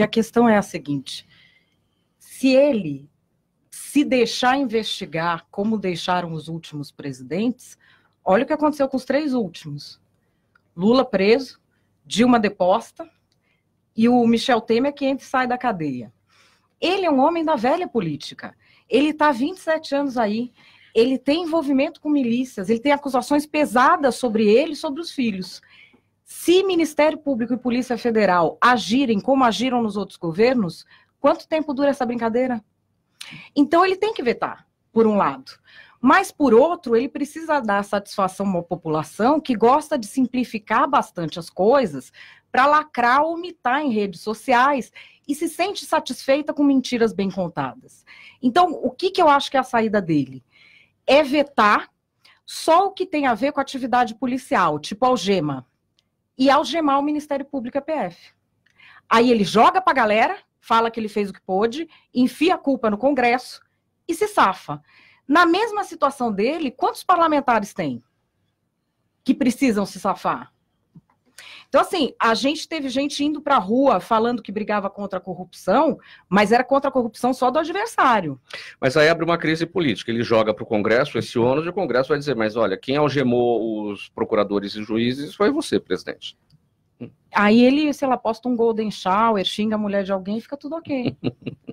Porque a questão é a seguinte: se ele se deixar investigar como deixaram os últimos presidentes, olha o que aconteceu com os três últimos: Lula preso, Dilma deposta e o Michel Temer que entra e sai da cadeia. Ele é um homem da velha política. Ele está 27 anos aí. Ele tem envolvimento com milícias, ele tem acusações pesadas sobre ele e sobre os filhos. Se Ministério Público e Polícia Federal agirem como agiram nos outros governos, quanto tempo dura essa brincadeira? Então ele tem que vetar, por um lado. Mas, por outro, ele precisa dar satisfação a uma população que gosta de simplificar bastante as coisas para lacrar ou mitar em redes sociais e se sente satisfeita com mentiras bem contadas. Então, o que, que eu acho que é a saída dele? É vetar só o que tem a ver com atividade policial, tipo algema e algemar o Ministério Público e a PF. Aí ele joga para a galera, fala que ele fez o que pôde, enfia a culpa no Congresso e se safa. Na mesma situação dele, quantos parlamentares tem que precisam se safar? Então, assim, a gente teve gente indo para a rua falando que brigava contra a corrupção, mas era contra a corrupção só do adversário. Mas aí abre uma crise política. Ele joga para o Congresso esse ônus e o Congresso vai dizer: mas olha, quem algemou os procuradores e juízes foi você, presidente. Aí ele, sei lá, posta um Golden Shower, xinga a mulher de alguém, fica tudo ok.